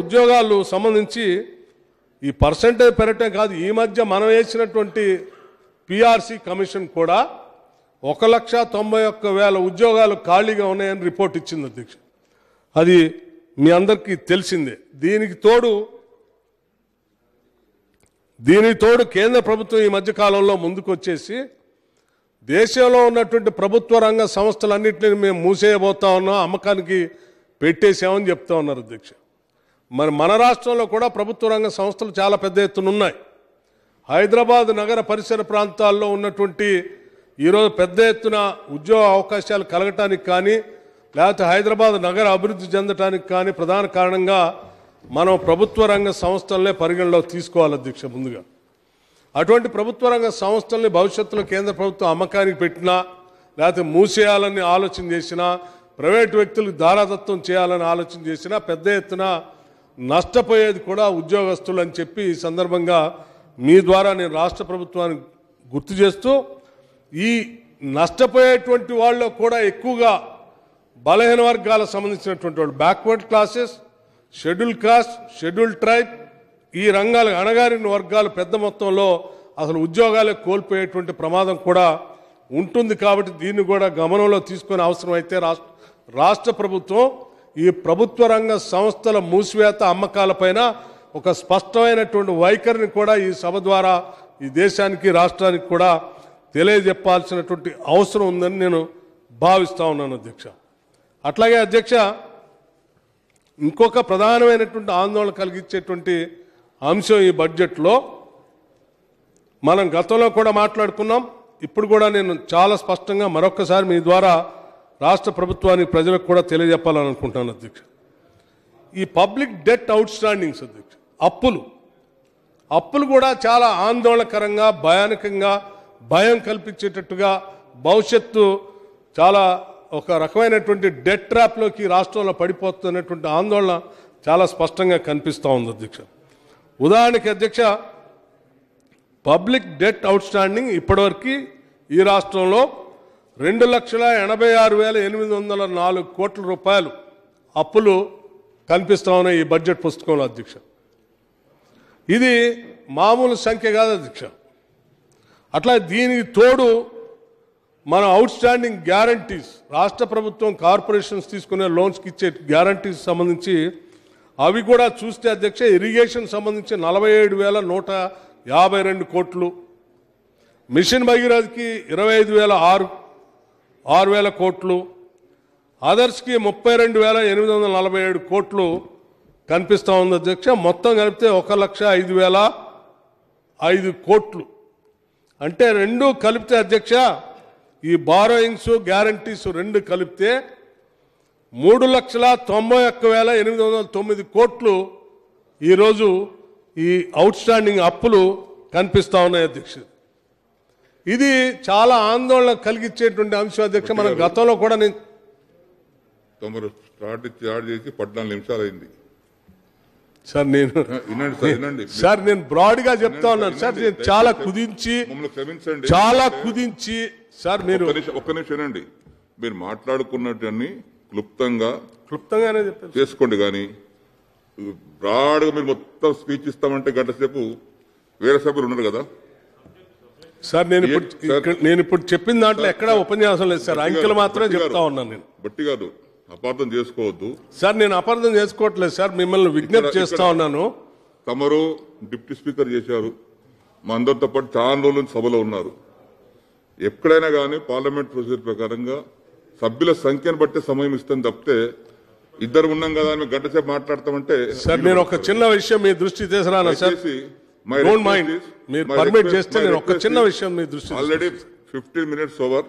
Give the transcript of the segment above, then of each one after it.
ఉద్యోగాలు సంబంధించి ఈ పర్సంటేజ్ పెరగటం కాదు ఈ మధ్య మనం వేసినటువంటి పిఆర్సీ కమిషన్ కూడా ఒక లక్ష తొంభై ఒక్క వేల ఉద్యోగాలు ఖాళీగా ఉన్నాయని రిపోర్ట్ ఇచ్చింది అధ్యక్ష అది మీ అందరికీ తెలిసిందే దీనికి తోడు దీనికి తోడు కేంద్ర ప్రభుత్వం ఈ మధ్యకాలంలో ముందుకొచ్చేసి దేశంలో ఉన్నటువంటి ప్రభుత్వ రంగ సంస్థలన్నింటినీ మేము మూసేయబోతా ఉన్నాం అమ్మకానికి పెట్టేసామని చెప్తా ఉన్నారు అధ్యక్షుడు మరి మన రాష్ట్రంలో కూడా ప్రభుత్వ రంగ సంస్థలు చాలా పెద్ద ఎత్తున ఉన్నాయి హైదరాబాద్ నగర పరిసర ప్రాంతాల్లో ఉన్నటువంటి ఈరోజు పెద్ద ఎత్తున ఉద్యోగ అవకాశాలు కలగటానికి కానీ లేకపోతే హైదరాబాద్ నగర అభివృద్ధి చెందటానికి కానీ ప్రధాన కారణంగా మనం ప్రభుత్వ రంగ సంస్థలనే పరిగణలో తీసుకోవాలి అధ్యక్ష ముందుగా అటువంటి ప్రభుత్వ రంగ సంస్థల్ని భవిష్యత్తులో కేంద్ర ప్రభుత్వం అమ్మకానికి పెట్టినా లేకపోతే మూసేయాలని ఆలోచన చేసినా ప్రైవేటు వ్యక్తులకు దారాదత్వం చేయాలని ఆలోచన చేసినా పెద్ద ఎత్తున నష్టపోయేది కూడా ఉద్యోగస్తులు అని చెప్పి ఈ సందర్భంగా మీ ద్వారా నేను రాష్ట్ర ప్రభుత్వాన్ని గుర్తు చేస్తూ ఈ నష్టపోయేటువంటి వాళ్ళు కూడా ఎక్కువగా బలహీన వర్గాలకు సంబంధించినటువంటి వాళ్ళు backward classes schedule caste schedule tribe ఈ రంగాలు అణగారిన వర్గాలు పెద్ద మొత్తంలో అసలు ఉద్యోగాలే కోల్పోయేటువంటి ప్రమాదం కూడా ఉంటుంది కాబట్టి దీన్ని కూడా గమనంలో తీసుకునే అవసరం అయితే రాష్ట్ర ప్రభుత్వం ఈ ప్రభుత్వ రంగ సంస్థల మూసివేత అమ్మకాలపైన ఒక స్పష్టమైనటువంటి వైఖరిని కూడా ఈ సభ ద్వారా ఈ దేశానికి రాష్ట్రానికి కూడా తెలియజెప్పాల్సినటువంటి అవసరం ఉందని నేను భావిస్తా ఉన్నాను అధ్యక్ష అట్లాగే అధ్యక్ష ఇంకొక ప్రధానమైనటువంటి ఆందోళన కలిగించేటువంటి అంశం ఈ బడ్జెట్లో మనం గతంలో కూడా మాట్లాడుకున్నాం ఇప్పుడు కూడా నేను చాలా స్పష్టంగా మరొకసారి మీ ద్వారా రాష్ట్ర ప్రభుత్వానికి ప్రజలకు కూడా తెలియజెప్పాలని అనుకుంటున్నాను అధ్యక్ష ఈ పబ్లిక్ డెట్ అవుట్ స్టాండింగ్స్ అధ్యక్ష అప్పులు అప్పులు కూడా చాలా ఆందోళనకరంగా భయానకంగా భయం కల్పించేటట్టుగా భవిష్యత్తు చాలా ఒక రకమైనటువంటి డెట్ ట్రాప్లోకి రాష్ట్రంలో పడిపోతున్నటువంటి ఆందోళన చాలా స్పష్టంగా కనిపిస్తూ ఉంది అధ్యక్ష ఉదాహరణకి అధ్యక్ష పబ్లిక్ డెట్ అవుట్ స్టాండింగ్ ఇప్పటివరకు ఈ రాష్ట్రంలో రెండు లక్షల ఎనభై ఆరు వేల ఎనిమిది వందల నాలుగు కోట్ల రూపాయలు అప్పులు కనిపిస్తా ఉన్నాయి ఈ బడ్జెట్ పుస్తకంలో అధ్యక్ష ఇది మామూలు సంఖ్య కాదు అధ్యక్ష అట్లా దీనికి తోడు మన అవుట్ స్టాండింగ్ గ్యారంటీస్ రాష్ట్ర ప్రభుత్వం కార్పొరేషన్స్ తీసుకునే లోన్స్కి ఇచ్చే గ్యారంటీస్ సంబంధించి అవి కూడా చూస్తే అధ్యక్ష ఇరిగేషన్ సంబంధించి నలభై ఏడు వేల నూట యాభై రెండు కోట్లు మిషన్ భగీరథకి ఇరవై ఐదు వేల ఆరు ఆరు వేల కోట్లు అదర్స్కి ముప్పై రెండు వేల ఎనిమిది వందల నలభై ఏడు కోట్లు కనిపిస్తూ ఉంది అధ్యక్ష మొత్తం కలిపితే ఒక లక్ష ఐదు వేల ఐదు కోట్లు అంటే రెండు కలిపితే అధ్యక్ష ఈ బారోయింగ్స్ గ్యారంటీస్ రెండు కలిపితే మూడు లక్షల తొంభై ఒక్క వేల ఎనిమిది వందల తొమ్మిది కోట్లు ఈరోజు ఈ అవుట్స్టాండింగ్ అప్పులు కనిపిస్తూ ఉన్నాయి అధ్యక్షుడు ఇది చాలా ఆందోళన కలిగించేటువంటి అంశం అధ్యక్ష మన గతంలో కూడా నేను తొమ్మిది స్టార్ట్ స్టార్ట్ చేసి పద్నాలుగు నిమిషాలు అయింది సార్ నేను సార్ నేను బ్రాడ్ గా చెప్తా ఉన్నాను సార్ నేను చాలా కుదించి చాలా కుదించి సార్ మీరు ఒక్క నిమిషం అండి మీరు మాట్లాడుకున్నట్టు క్లుప్తంగా క్లుప్తంగానే చేసుకోండి కానీ బ్రాడ్గా మీరు మొత్తం స్పీచ్ ఇస్తామంటే గంట సేపు వేరే సభ్యులు ఉన్నారు కదా సార్ నేను ఇప్పుడు నేను ఇప్పుడు చెప్పిన దాంట్లో ఎక్కడ ఉపన్యాసం లేదు సార్ అంకెలు మాత్రమే చెప్తా ఉన్నాను నేను బట్టి గారు అపార్థం చేసుకోవద్దు సార్ నేను అపార్థం చేసుకోవట్లేదు సార్ మిమ్మల్ని విజ్ఞప్తి చేస్తా ఉన్నాను తమరు డిప్యూటీ స్పీకర్ చేశారు మా అందరితో పాటు చాలా రోజుల నుంచి సభలో ఉన్నారు ఎక్కడైనా కానీ పార్లమెంట్ ప్రొసీజర్ ప్రకారంగా సభ్యుల సంఖ్యను బట్టి సమయం ఇస్తాను తప్పితే ఇద్దరు ఉన్నాం కదా అని గంట సేపు మాట్లాడతామంటే సార్ నేను ఒక చిన్న విషయం మీ దృష్టి తీసుకురాను సార్ డోంట్ మైండ్ మీరు పర్మిట్ చేస్తే నేను ఒక చిన్న విషయం మీ దృష్టి already fifteen minutes over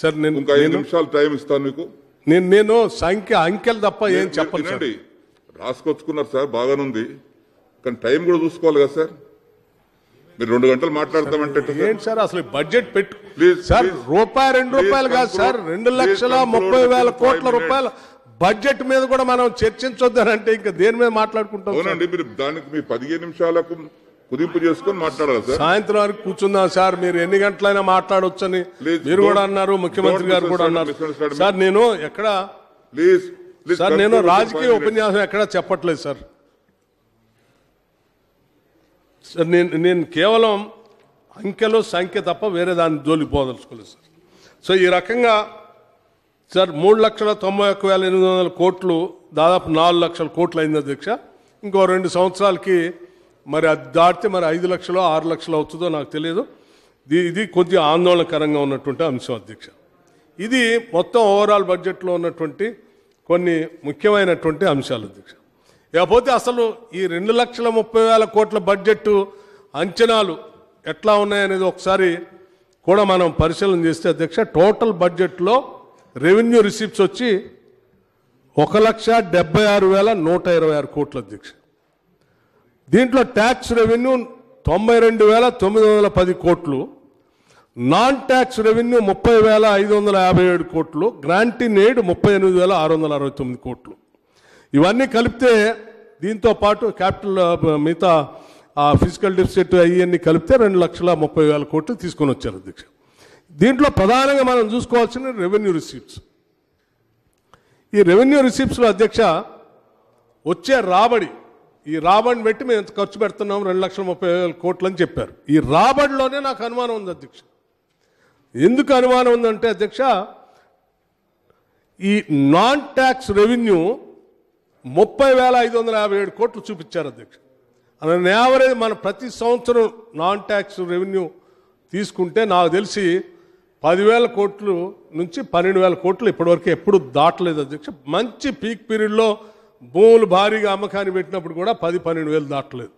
sir నేను ఇంకా ఐదు నిమిషాలు టైం ఇస్తాను మీకు నేను నేను సంఖ్య అంకెలు తప్ప ఏం చెప్పను రాసుకొచ్చుకున్నారు సార్ బాగానే ఉంది కానీ టైం కూడా చూసుకోవాలి కదా సార్ మీరు రెండు గంటలు మాట్లాడతామంటే ఏంటి సార్ అసలు బడ్జెట్ పెట్టు సార్ రూపాయి రెండు రూపాయలు కాదు సార్ రెండు లక్షల ముప్పై వేల కోట్ల రూపాయల బడ్జెట్ మీద కూడా మనం చర్చించొద్దానంటే ఇంకా దేని మీద మాట్లాడుకుంటాం అవునండి మీరు దానికి మీ పదిహేను నిమిషాలకు కుదింపు చేసుకుని మాట్లాడాలి సార్ సాయంత్రం వరకు కూర్చుందాం సార్ మీరు ఎన్ని గంటలైనా మాట్లాడొచ్చని మీరు కూడా అన్నారు ముఖ్యమంత్రి గారు కూడా అన్నారు సార్ నేను ఎక్కడ ప్లీజ్ సార్ నేను రాజకీయ ఉపన్యాసం ఎక్కడ చెప్పట్లేదు సార్ సార్ నేను నేను కేవలం అంకెలు సంఖ్య తప్ప వేరే దాన్ని జోలిపోదలుచుకోలేదు సార్ సో ఈ రకంగా సార్ మూడు లక్షల తొంభై ఒక్క వేల ఎనిమిది వందల కోట్లు దాదాపు నాలుగు లక్షల కోట్లు అయింది అధ్యక్ష ఇంకో రెండు సంవత్సరాలకి మరి అది దాటితే మరి ఐదు లక్షలు ఆరు లక్షలు అవుతుందో నాకు తెలియదు ఇది కొద్దిగా ఆందోళనకరంగా ఉన్నటువంటి అంశం అధ్యక్ష ఇది మొత్తం ఓవరాల్ బడ్జెట్లో ఉన్నటువంటి కొన్ని ముఖ్యమైనటువంటి అంశాలు అధ్యక్ష లేకపోతే అసలు ఈ రెండు లక్షల ముప్పై వేల కోట్ల బడ్జెట్ అంచనాలు ఎట్లా ఉన్నాయనేది ఒకసారి కూడా మనం పరిశీలన చేస్తే అధ్యక్ష టోటల్ బడ్జెట్లో రెవెన్యూ రిసీప్ట్స్ వచ్చి ఒక లక్ష డెబ్బై ఆరు వేల నూట ఇరవై ఆరు కోట్ల అధ్యక్ష దీంట్లో ట్యాక్స్ రెవెన్యూ తొంభై రెండు వేల తొమ్మిది వందల పది కోట్లు నాన్ ట్యాక్స్ రెవెన్యూ ముప్పై వేల ఐదు వందల యాభై ఏడు కోట్లు గ్రాంటిన్ ఎయిడ్ ముప్పై ఎనిమిది వేల ఆరు వందల అరవై తొమ్మిది కోట్లు ఇవన్నీ కలిపితే దీంతో పాటు క్యాపిటల్ uh, మిగతా ఫిజికల్ డిఫిసిట్ అవన్నీ కలిపితే రెండు లక్షల ముప్పై వేల కోట్లు తీసుకొని వచ్చారు అధ్యక్ష దీంట్లో ప్రధానంగా మనం చూసుకోవాల్సిన రెవెన్యూ రిసీప్ట్స్ ఈ రెవెన్యూ రిసీప్ట్స్లో అధ్యక్ష వచ్చే రాబడి ఈ రాబడిని పెట్టి మేము ఎంత ఖర్చు పెడుతున్నాం రెండు లక్షల ముప్పై వేల కోట్లు అని చెప్పారు ఈ రాబడిలోనే నాకు అనుమానం ఉంది అధ్యక్ష ఎందుకు అనుమానం ఉందంటే అధ్యక్ష ఈ నాన్ ట్యాక్స్ రెవెన్యూ ముప్పై వేల ఐదు వందల యాభై ఏడు కోట్లు చూపించారు అధ్యక్ష అన్ యావరేజ్ మనం ప్రతి సంవత్సరం నాన్ ట్యాక్స్ రెవెన్యూ తీసుకుంటే నాకు తెలిసి పదివేల కోట్లు నుంచి పన్నెండు వేల కోట్లు ఇప్పటివరకు ఎప్పుడు దాటలేదు అధ్యక్ష మంచి పీక్ పీరియడ్లో భూములు భారీగా అమ్మకాన్ని పెట్టినప్పుడు కూడా పది పన్నెండు వేలు దాటలేదు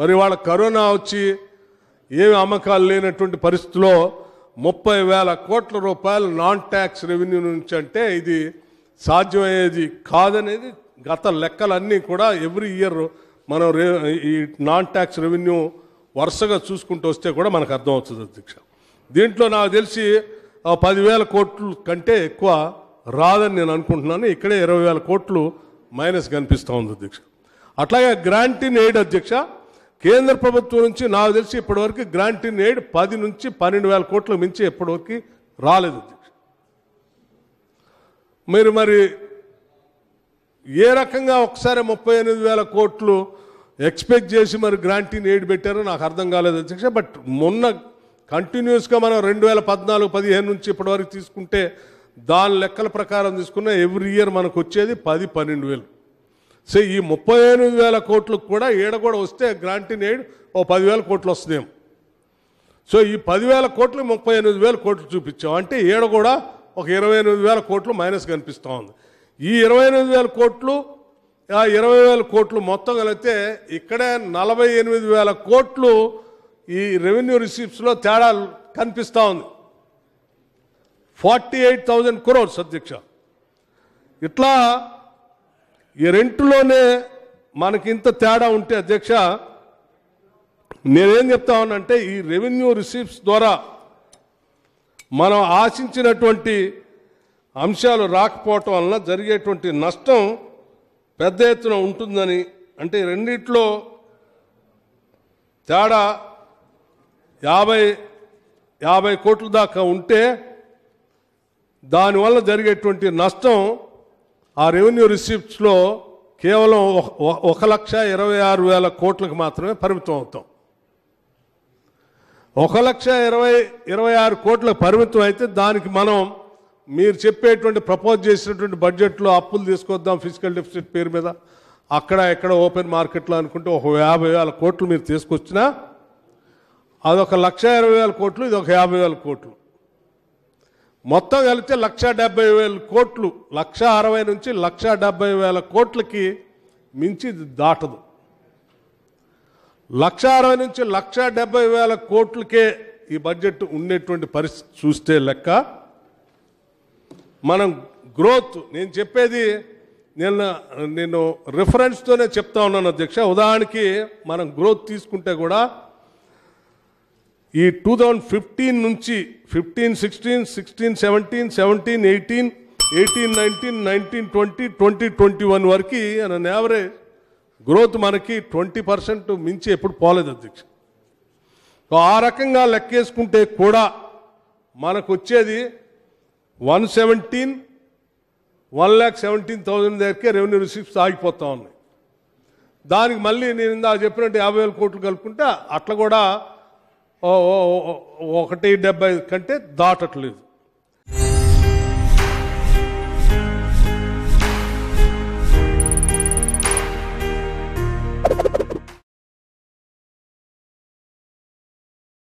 మరి వాళ్ళ కరోనా వచ్చి ఏమి అమ్మకాలు లేనటువంటి పరిస్థితిలో ముప్పై వేల కోట్ల రూపాయలు నాన్ ట్యాక్స్ రెవెన్యూ నుంచి అంటే ఇది సాధ్యమయ్యేది కాదనేది గత లెక్కలన్నీ కూడా ఎవ్రీ ఇయర్ మనం రే ఈ నాన్ ట్యాక్స్ రెవెన్యూ వరుసగా చూసుకుంటూ వస్తే కూడా మనకు అర్థమవుతుంది అధ్యక్ష దీంట్లో నాకు తెలిసి పదివేల కోట్లు కంటే ఎక్కువ రాదని నేను అనుకుంటున్నాను ఇక్కడే ఇరవై వేల కోట్లు మైనస్ కనిపిస్తూ ఉంది అధ్యక్ష అట్లాగే గ్రాంట్ ఇన్ ఎయిడ్ అధ్యక్ష కేంద్ర ప్రభుత్వం నుంచి నాకు తెలిసి ఇప్పటివరకు గ్రాంట్ ఇన్ ఎయిడ్ పది నుంచి పన్నెండు వేల కోట్లు మించి ఇప్పటివరకు రాలేదు అధ్యక్ష మీరు మరి ఏ రకంగా ఒకసారి ముప్పై ఎనిమిది వేల కోట్లు ఎక్స్పెక్ట్ చేసి మరి గ్రాంట్ ఇన్ ఎయిడ్ పెట్టారో నాకు అర్థం కాలేదు అధ్యక్ష బట్ మొన్న కంటిన్యూస్గా మనం రెండు వేల పద్నాలుగు పదిహేను నుంచి ఇప్పటివరకు తీసుకుంటే దాని లెక్కల ప్రకారం తీసుకున్న ఎవ్రీ ఇయర్ మనకు వచ్చేది పది పన్నెండు వేలు సో ఈ ముప్పై ఎనిమిది వేల కోట్లకు కూడా ఏడ కూడా వస్తే గ్రాంటీన్ ఎయిడ్ ఓ పదివేల కోట్లు వస్తుందేం సో ఈ పదివేల కోట్లు ముప్పై ఎనిమిది వేల కోట్లు చూపించాం అంటే ఏడ కూడా ఒక ఇరవై ఎనిమిది వేల కోట్లు మైనస్ కనిపిస్తూ ఉంది ఈ ఇరవై ఎనిమిది వేల కోట్లు ఆ ఇరవై వేల కోట్లు మొత్తం కలిగితే ఇక్కడే నలభై ఎనిమిది వేల కోట్లు ఈ రెవెన్యూ రిసీప్స్లో తేడా కనిపిస్తూ ఉంది ఫార్టీ ఎయిట్ థౌజండ్ క్రోర్స్ అధ్యక్ష ఇట్లా ఈ రెంట్లోనే మనకి ఇంత తేడా ఉంటే అధ్యక్ష నేనేం చెప్తా ఉన్నానంటే ఈ రెవెన్యూ రిసీప్ట్స్ ద్వారా మనం ఆశించినటువంటి అంశాలు రాకపోవటం వలన జరిగేటువంటి నష్టం పెద్ద ఎత్తున ఉంటుందని అంటే రెండిట్లో తేడా యాభై యాభై కోట్ల దాకా ఉంటే దానివల్ల జరిగేటువంటి నష్టం ఆ రెవెన్యూ రిసిప్ట్స్లో కేవలం ఒక లక్ష ఇరవై ఆరు వేల కోట్లకు మాత్రమే పరిమితం అవుతాం ఒక లక్ష ఇరవై ఇరవై ఆరు కోట్లకు పరిమితం అయితే దానికి మనం మీరు చెప్పేటువంటి ప్రపోజ్ చేసినటువంటి బడ్జెట్లో అప్పులు తీసుకొద్దాం ఫిజికల్ డెఫిసిట్ పేరు మీద అక్కడ ఎక్కడ ఓపెన్ మార్కెట్లో అనుకుంటే ఒక యాభై వేల కోట్లు మీరు తీసుకొచ్చినా అదొక లక్ష ఇరవై వేల కోట్లు ఇది ఒక యాభై వేల కోట్లు మొత్తం కలిపితే లక్ష డెబ్బై వేల కోట్లు లక్ష అరవై నుంచి లక్ష డెబ్బై వేల కోట్లకి మించి దాటదు లక్ష అరవై నుంచి లక్ష డెబ్బై వేల కోట్లకే ఈ బడ్జెట్ ఉండేటువంటి పరిస్థితి చూస్తే లెక్క మనం గ్రోత్ నేను చెప్పేది నేను నేను రిఫరెన్స్తోనే చెప్తా ఉన్నాను అధ్యక్ష ఉదాహరణకి మనం గ్రోత్ తీసుకుంటే కూడా ఈ టూ థౌజండ్ ఫిఫ్టీన్ నుంచి fifteen sixteen sixteen seventeen seventeen eighteen eighteen nineteen nineteen twenty twenty twenty one వరకు అన్ యావరేజ్ గ్రోత్ మనకి ట్వంటీ పర్సెంట్ మించి ఎప్పుడు పోలేదు అధ్యక్ష ఆ రకంగా లెక్కేసుకుంటే కూడా మనకు వచ్చేది one seventeen one lakh seventeen thousand దగ్గరకే రెవెన్యూ రిసీప్స్ ఆగిపోతా ఉన్నాయి దానికి మళ్ళీ నేను ఇందాక చెప్పినట్టు యాభై వేల కోట్లు కలుపుకుంటే అట్లా కూడా ఒకటి డెబ్బై కంటే దాటట్లేదు